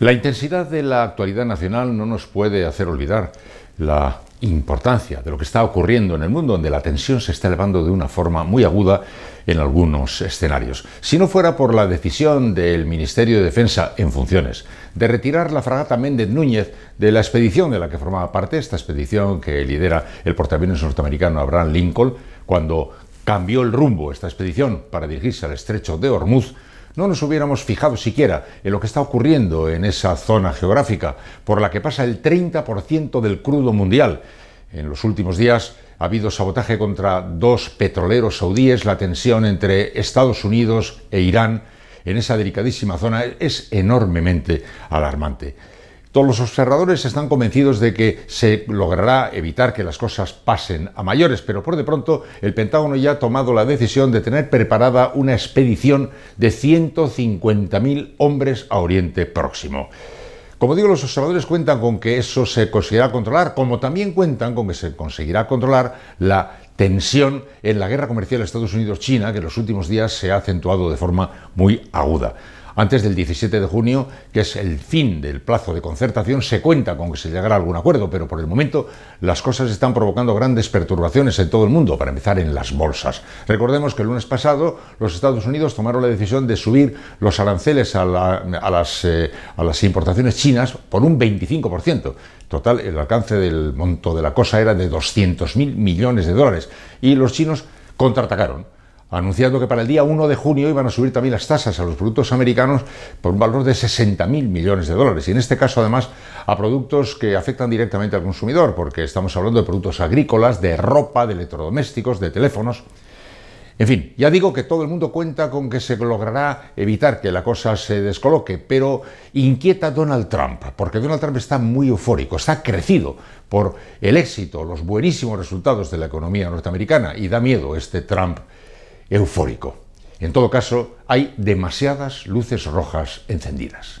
La intensidad de la actualidad nacional no nos puede hacer olvidar la importancia de lo que está ocurriendo en el mundo, donde la tensión se está elevando de una forma muy aguda en algunos escenarios. Si no fuera por la decisión del Ministerio de Defensa en funciones de retirar la fragata Méndez Núñez de la expedición de la que formaba parte, esta expedición que lidera el portaaviones norteamericano Abraham Lincoln, cuando cambió el rumbo esta expedición para dirigirse al estrecho de Hormuz, no nos hubiéramos fijado siquiera en lo que está ocurriendo en esa zona geográfica por la que pasa el 30% del crudo mundial. En los últimos días ha habido sabotaje contra dos petroleros saudíes, la tensión entre Estados Unidos e Irán en esa delicadísima zona es enormemente alarmante. Todos los observadores están convencidos de que se logrará evitar que las cosas pasen a mayores, pero por de pronto el Pentágono ya ha tomado la decisión de tener preparada una expedición de 150.000 hombres a Oriente Próximo. Como digo, los observadores cuentan con que eso se conseguirá controlar, como también cuentan con que se conseguirá controlar la tensión en la guerra comercial Estados Unidos-China, que en los últimos días se ha acentuado de forma muy aguda antes del 17 de junio, que es el fin del plazo de concertación, se cuenta con que se llegará a algún acuerdo, pero por el momento las cosas están provocando grandes perturbaciones en todo el mundo, para empezar en las bolsas. Recordemos que el lunes pasado los Estados Unidos tomaron la decisión de subir los aranceles a, las, eh, a las importaciones chinas por un 25%. Total, el alcance del monto de la cosa era de 200.000 millones de dólares y los chinos contraatacaron anunciando que para el día 1 de junio iban a subir también las tasas a los productos americanos por un valor de 60.000 millones de dólares. Y en este caso, además, a productos que afectan directamente al consumidor, porque estamos hablando de productos agrícolas, de ropa, de electrodomésticos, de teléfonos. En fin, ya digo que todo el mundo cuenta con que se logrará evitar que la cosa se descoloque, pero inquieta Donald Trump, porque Donald Trump está muy eufórico, está crecido por el éxito, los buenísimos resultados de la economía norteamericana, y da miedo este Trump eufórico. En todo caso, hay demasiadas luces rojas encendidas.